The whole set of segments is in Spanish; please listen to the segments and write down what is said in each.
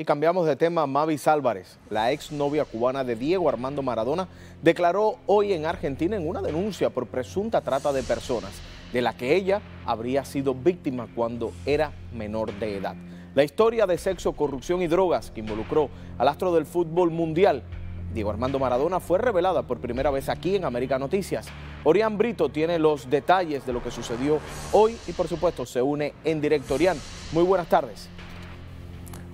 Y cambiamos de tema, Mavis Álvarez, la ex novia cubana de Diego Armando Maradona, declaró hoy en Argentina en una denuncia por presunta trata de personas, de la que ella habría sido víctima cuando era menor de edad. La historia de sexo, corrupción y drogas que involucró al astro del fútbol mundial, Diego Armando Maradona, fue revelada por primera vez aquí en América Noticias. Orián Brito tiene los detalles de lo que sucedió hoy y por supuesto se une en directo. Orián, muy buenas tardes.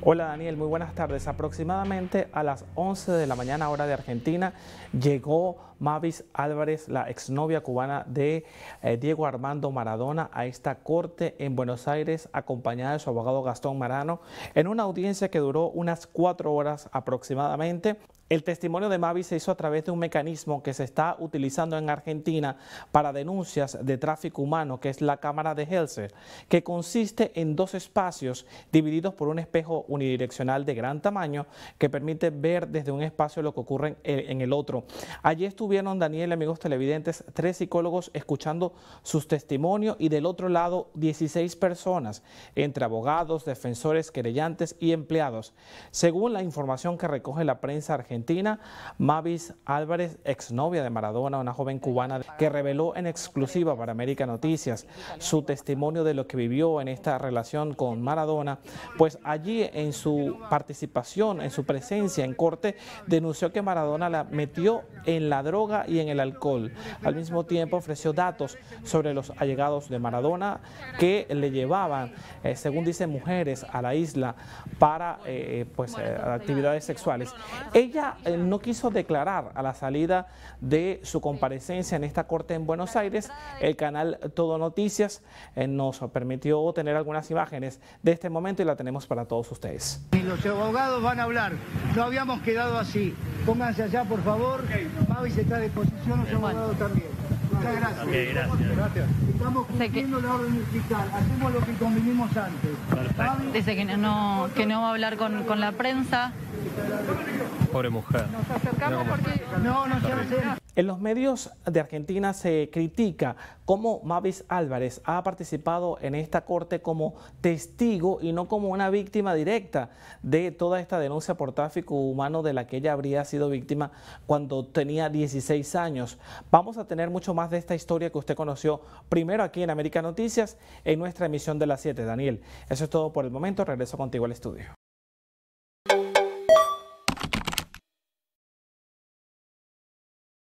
Hola Daniel, muy buenas tardes. Aproximadamente a las 11 de la mañana hora de Argentina llegó Mavis Álvarez, la exnovia cubana de eh, Diego Armando Maradona, a esta corte en Buenos Aires acompañada de su abogado Gastón Marano en una audiencia que duró unas cuatro horas aproximadamente. El testimonio de Mavi se hizo a través de un mecanismo que se está utilizando en Argentina para denuncias de tráfico humano, que es la Cámara de Helser, que consiste en dos espacios divididos por un espejo unidireccional de gran tamaño que permite ver desde un espacio lo que ocurre en el otro. Allí estuvieron, Daniel, amigos televidentes, tres psicólogos escuchando sus testimonios y del otro lado 16 personas, entre abogados, defensores, querellantes y empleados. Según la información que recoge la prensa argentina, Argentina, Mavis Álvarez, exnovia de Maradona, una joven cubana que reveló en exclusiva para América Noticias su testimonio de lo que vivió en esta relación con Maradona, pues allí en su participación, en su presencia en corte, denunció que Maradona la metió en la droga y en el alcohol. Al mismo tiempo ofreció datos sobre los allegados de Maradona que le llevaban, eh, según dicen mujeres, a la isla para eh, pues, eh, actividades sexuales. Ella eh, no quiso declarar a la salida de su comparecencia en esta corte en Buenos Aires. El canal Todo Noticias eh, nos permitió tener algunas imágenes de este momento y la tenemos para todos ustedes. los abogados van a hablar. No habíamos quedado así. Pónganse allá, por favor. Mavis está a disposición, los abogados también. Muchas gracias. Estamos cumpliendo la orden hacemos lo que convenimos antes. Dice que no, va a hablar con la prensa. Pobre mujer. Nos acercamos porque... No, no, En los medios de Argentina se critica cómo Mavis Álvarez ha participado en esta corte como testigo y no como una víctima directa de toda esta denuncia por tráfico humano de la que ella habría sido víctima cuando tenía 16 años. Vamos a tener mucho más de esta historia que usted conoció primero aquí en América Noticias en nuestra emisión de las 7. Daniel, eso es todo por el momento. Regreso contigo al estudio.